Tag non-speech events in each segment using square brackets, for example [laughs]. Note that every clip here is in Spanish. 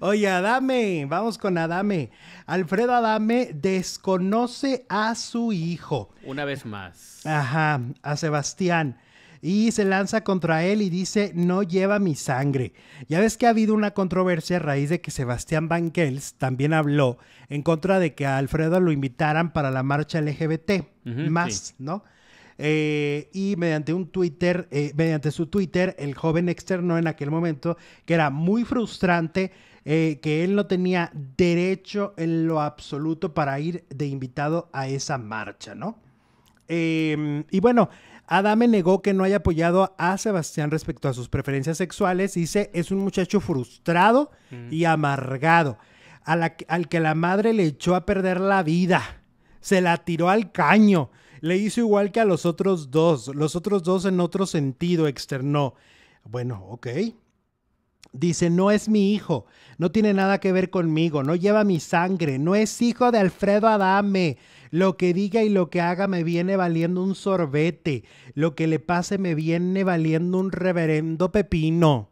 Oye, Adame, vamos con Adame. Alfredo Adame desconoce a su hijo. Una vez más. Ajá, a Sebastián. Y se lanza contra él y dice, no lleva mi sangre. Ya ves que ha habido una controversia a raíz de que Sebastián Van también habló en contra de que a Alfredo lo invitaran para la marcha LGBT, más, ¿no? Eh, y mediante un Twitter, eh, mediante su Twitter, el joven externó en aquel momento que era muy frustrante eh, que él no tenía derecho en lo absoluto para ir de invitado a esa marcha, ¿no? Em, y bueno, Adame negó que no haya apoyado a Sebastián respecto a sus preferencias sexuales. Dice, es un muchacho frustrado mm. y amargado, al que la madre le echó a perder la vida. Se la tiró al caño le hizo igual que a los otros dos. Los otros dos en otro sentido externó. Bueno, ok. Dice, no es mi hijo, no tiene nada que ver conmigo, no lleva mi sangre, no es hijo de Alfredo Adame. Lo que diga y lo que haga me viene valiendo un sorbete, lo que le pase me viene valiendo un reverendo pepino.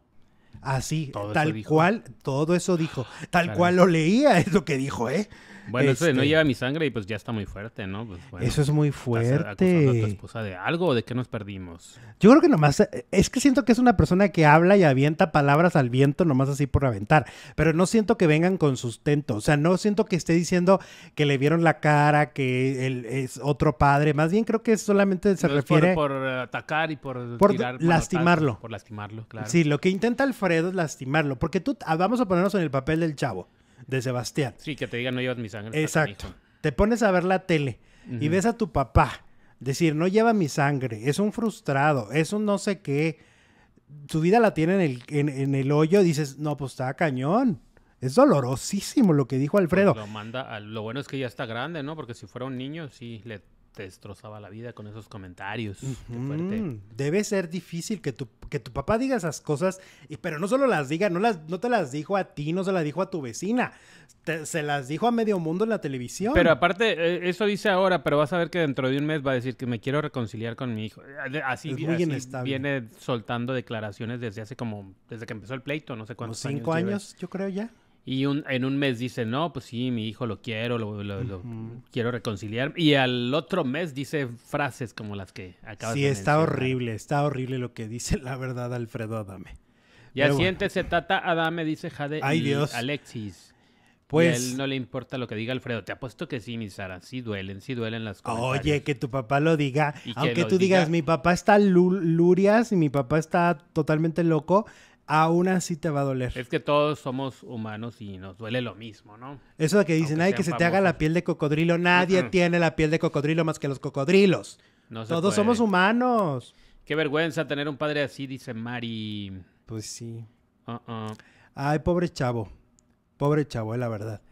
Así, tal cual, todo eso dijo. Tal cual lo leía, [laughs] es lo que dijo, ¿eh? Bueno, eso no este lleva mi sangre y pues ya está muy fuerte, ¿no? Pues, eso es muy fuerte. A tu esposa de algo o de qué nos perdimos? Yo creo que nomás, eh, es que siento que es una persona que habla y avienta palabras al viento nomás así por aventar, pero no siento que vengan con sustento, o sea, no siento que esté diciendo que le vieron la cara, que él es otro padre, más bien creo que solamente se refiere... Por, eh, atacar y por... tirar, lastimarlo. Por, lastimarlo, claro. Sí, lo que intenta Alfredo es lastimarlo. Porque tú, ah, vamos a ponernos en el papel del chavo, de Sebastián. Sí, que te diga no llevas mi sangre. Exacto. Te pones a ver la tele y ves a tu papá decir, no lleva mi sangre, es un frustrado, es un no sé qué. Su vida la tiene en el, en, el hoyo, dices, no, pues está cañón. Es dolorosísimo lo que dijo pues Alfredo. lo manda, lo bueno es que ya está grande, ¿no? Porque si fuera un niño, sí le destrozaba la vida con esos comentarios. Debe ser difícil que tu que tu papá diga esas cosas, y, pero no solo las diga, no, las, no te las dijo a ti, no se las dijo a tu vecina, se las dijo a medio mundo en la televisión. Pero aparte, eh, eso dice ahora, pero vas a ver que dentro de un mes va a decir que me quiero reconciliar con mi hijo. Eh, así, viene soltando declaraciones desde hace como, desde que empezó el pleito, no sé cuántos cinco años yo creo ya. Y un, en un mes dice, no, pues sí, mi hijo lo quiero, lo, quiero reconciliar. Y al otro mes dice frases como las que acabas de decir. Sí, está horrible, está horrible lo que dice la verdad Alfredo Adame. Ya siéntese, se Tata Adame, dice Jade Alexis. Pues. a él no le importa lo que diga Alfredo. Te apuesto que sí, mi Sara. Sí duelen, sí duelen las cosas. Oye, que tu papá lo diga. aunque tú digas, mi papá está lurias y mi papá está totalmente loco, aún así te va a doler. Es que todos somos humanos y nos duele lo mismo, ¿no? Eso de que dicen, ay, que se te haga la piel de cocodrilo. Nadie tiene la piel de cocodrilo más que los cocodrilos. todos somos humanos. Qué vergüenza tener un padre así, dice Mari. Pues sí. Uh-uh. Ay, pobre chavo. Pobre chavo, es eh, la verdad.